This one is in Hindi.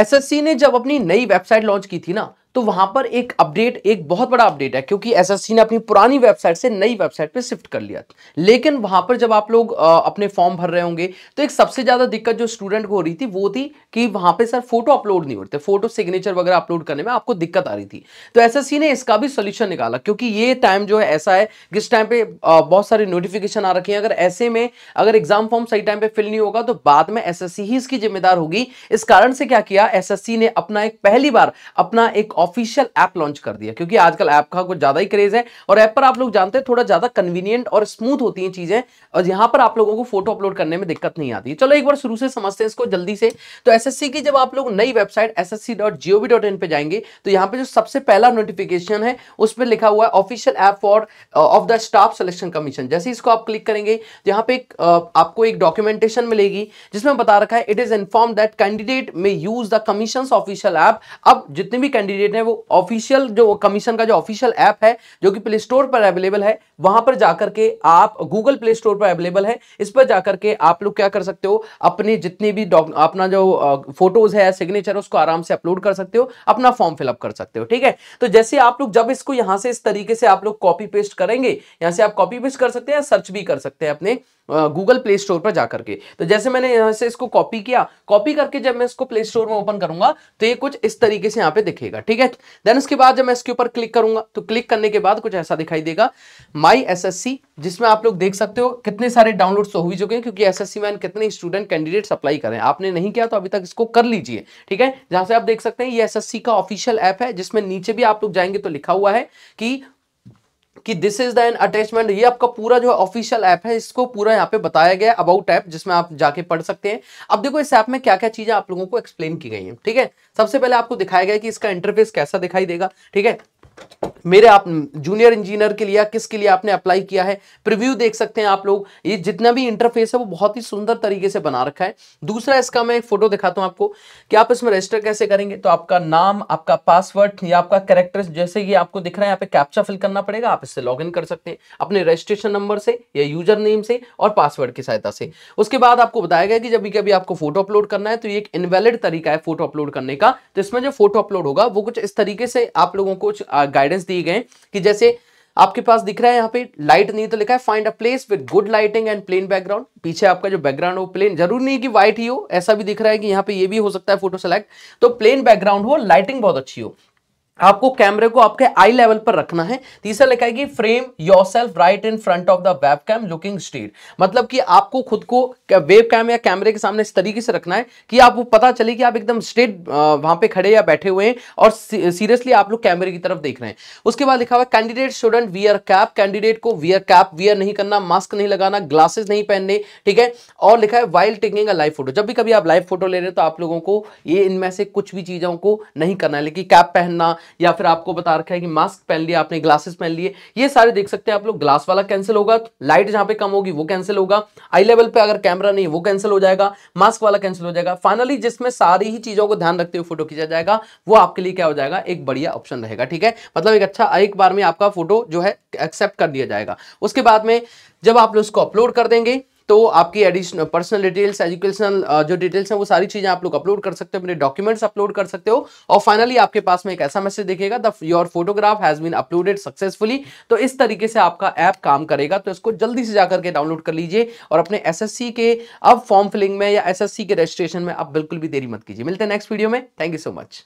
एसएससी ने जब अपनी नई वेबसाइट लॉन्च की थी ना तो वहां पर एक अपडेट एक बहुत बड़ा अपडेट है क्योंकि एसएससी ने अपनी पुरानी वेबसाइट से नई वेबसाइट पे शिफ्ट कर लिया लेकिन वहां पर जब आप लोग अपने फॉर्म भर रहे होंगे तो एक सबसे ज्यादा दिक्कत जो स्टूडेंट को हो रही थी वो थी कि वहां पे सर फोटो अपलोड नहीं होते फोटो सिग्नेचर वगैरह अपलोड करने में आपको दिक्कत आ रही थी तो एस ने इसका भी सोल्यूशन निकाला क्योंकि ये टाइम जो है ऐसा है जिस टाइम पे बहुत सारे नोटिफिकेशन आ रखे हैं अगर ऐसे में अगर एग्जाम फॉर्म सही टाइम पे फिल नहीं होगा तो बाद में एस ही इसकी जिम्मेदार होगी इस कारण से क्या किया एस ने अपना एक पहली बार अपना एक ऑफिशियल ऐप लॉन्च कर दिया क्योंकि आजकल ऐप का कुछ ज्यादा ही क्रेज है और ऐप पर आप लोग जानते हैं थोड़ा ज्यादा कन्वीनियंट और स्मूथ होती हैं चीजें और यहां पर आप लोगों को फोटो अपलोड करने में दिक्कत नहीं आती चलो एक बार शुरू से समझते हैं इसको जल्दी से तो एस की जब आप लोग नई वेबसाइट एस एस पे जाएंगे तो यहाँ पे जो सबसे पहला नोटिफिकेशन है उस पर लिखा हुआ है official app for of the staff selection commission जैसे इसको आप क्लिक करेंगे तो यहाँ पे एक, uh, आपको एक डॉक्यूमेंटेशन मिलेगी जिसमें बता रखा है it is inform that candidate may use the commission official app अब जितने भी कैंडिडेट वेबसाइट है वो ऑफिशियल जो कमीशन का जो ऑफिशियल ऐप है जो कि प्ले स्टोर पर अवेलेबल है वहां पर जाकर के आप गूगल प्ले स्टोर पर अवेलेबल है इस पर जाकर के आप लोग क्या कर सकते हो अपने जितने भी अपना जो फोटोज है सिग्नेचर उसको आराम से अपलोड कर सकते हो अपना फॉर्म फिलअप कर सकते हो ठीक है तो जैसे आप लोग जब इसको यहां से इस तरीके से आप लोग कॉपी पेस्ट करेंगे यहां से आप कॉपी पेस्ट कर सकते हैं सर्च भी कर सकते हैं अपने गूगल प्ले स्टोर पर जाकर के तो जैसे मैंने यहां से इसको कॉपी किया कॉपी करके जब मैं इसको प्ले स्टोर में ओपन करूंगा तो ये कुछ इस तरीके से यहां पे दिखेगा ठीक है देन उसके बाद जब मैं इसके ऊपर क्लिक करूंगा तो क्लिक करने के बाद कुछ ऐसा दिखाई देगा माई एस जिसमें आप लोग देख सकते हो कितने सारे डाउनलोड तो हो ही चुके हैं क्योंकि एस एस कितने स्टूडेंट कैंडिडेट अप्लाई करें आपने नहीं किया तो अभी तक इसको कर लीजिए ठीक है जहां से आप देख सकते हैं ये एस का ऑफिशियल ऐप है जिसमें नीचे भी आप लोग जाएंगे तो लिखा हुआ है कि कि this is the an attachment ये आपका पूरा जो ऑफिशियल ऐप है इसको पूरा यहाँ पे बताया गया अबाउट ऐप जिसमें आप जाके पढ़ सकते हैं अब देखो इस ऐप में क्या क्या चीजें आप लोगों को एक्सप्लेन की गई हैं ठीक है सबसे पहले आपको दिखाया गया कि इसका इंटरफेस कैसा दिखाई देगा ठीक है मेरे आप जूनियर इंजीनियर के लिए किसके लिए आपने अप्लाई किया है प्रिव्यू देख सकते हैं आप लोग ये जितना भी इंटरफेस है वो बहुत ही सुंदर तरीके से बना रखा है दूसरा इसका मैं एक फोटो दिखाता हूं आपको कि आप इसमें रजिस्टर कैसे करेंगे तो आपका नाम आपका पासवर्ड या आपका कैरेक्टर जैसे ये आपको दिख रहा है यहाँ पे कैप्चा फिल करना पड़ेगा आप इससे लॉग कर सकते हैं अपने रजिस्ट्रेशन नंबर से या यूजर नेम से और पासवर्ड की सहायता से उसके बाद आपको बताया गया कि जब कभी आपको फोटो अपलोड करना है तो ये एक इनवैलिड तरीका है फोटो अपलोड करने का तो इसमें जो फोटो अपलोड होगा वो कुछ इस तरीके से आप लोगों को गाइडेंस दिए गए कि जैसे आपके पास दिख रहा है यहाँ पे लाइट नहीं तो लिखा है find a place with good lighting and plain background पीछे आपका जो बैकग्राउंड हो प्लेन जरूर नहीं कि व्हाइट ही हो ऐसा भी दिख रहा है कि यहाँ पे ये भी हो सकता है फोटो सेलेक्ट तो प्लेन बैकग्राउंड हो लाइटिंग बहुत अच्छी हो आपको कैमरे को आपके आई लेवल पर रखना है तीसरा लिखा है कि frame yourself right in front of the webcam looking straight मतलब कि आपको खुद को वेब कैम या कैमरे के सामने इस तरीके से रखना है कि आपको पता चले कि आप एकदम स्ट्रेट वहां पे खड़े या बैठे हुए हैं और सीरियसली आप लोग कैमरे की तरफ देख रहे हैं उसके बाद लिखा हुआ candidate student wear cap candidate को वियर कैप वियर नहीं करना मास्क नहीं लगाना ग्लासेस नहीं पहनने ठीक है और लिखा है while taking a live photo जब भी कभी आप लाइव फोटो ले रहे हो तो आप लोगों को ये इनमें से कुछ भी चीजों को नहीं करना है लेकिन कैप पहनना या फिर आपको बता रखा है कि मास्क पहन लिया आपने ग्लासेस पहन लिए ये सारे देख सकते हैं आप लोग ग्लास वाला कैंसिल होगा लाइट जहां पे कम होगी वो कैंसिल होगा आई लेवल पे अगर कैमरा नहीं वो कैंसिल हो जाएगा मास्क वाला कैंसिल हो जाएगा फाइनली जिसमें सारी ही चीजों को ध्यान रखते हुए फोटो खींचा जाएगा वो आपके लिए क्या हो जाएगा एक बढ़िया ऑप्शन रहेगा ठीक है मतलब एक अच्छा एक बार में आपका फोटो जो है एक्सेप्ट कर दिया जाएगा उसके बाद में जब आप लोग उसको अपलोड कर देंगे तो आपकी एडिशनल पर्सनल डिटेल्स एजुकेशनल जो डिटेल्स हैं वो सारी चीज़ें आप लोग अपलोड कर सकते हो अपने डॉक्यूमेंट्स अपलोड कर सकते हो और फाइनली आपके पास में एक ऐसा मैसेज देखेगा the your photograph has been uploaded successfully तो इस तरीके से आपका ऐप काम करेगा तो इसको जल्दी से जाकर के डाउनलोड कर लीजिए और अपने एस के अब फॉर्म फिलिंग में या एस के रजिस्ट्रेशन में आप बिल्कुल भी देरी मत कीजिए मिलते हैं नेक्स्ट वीडियो में थैंक यू सो मच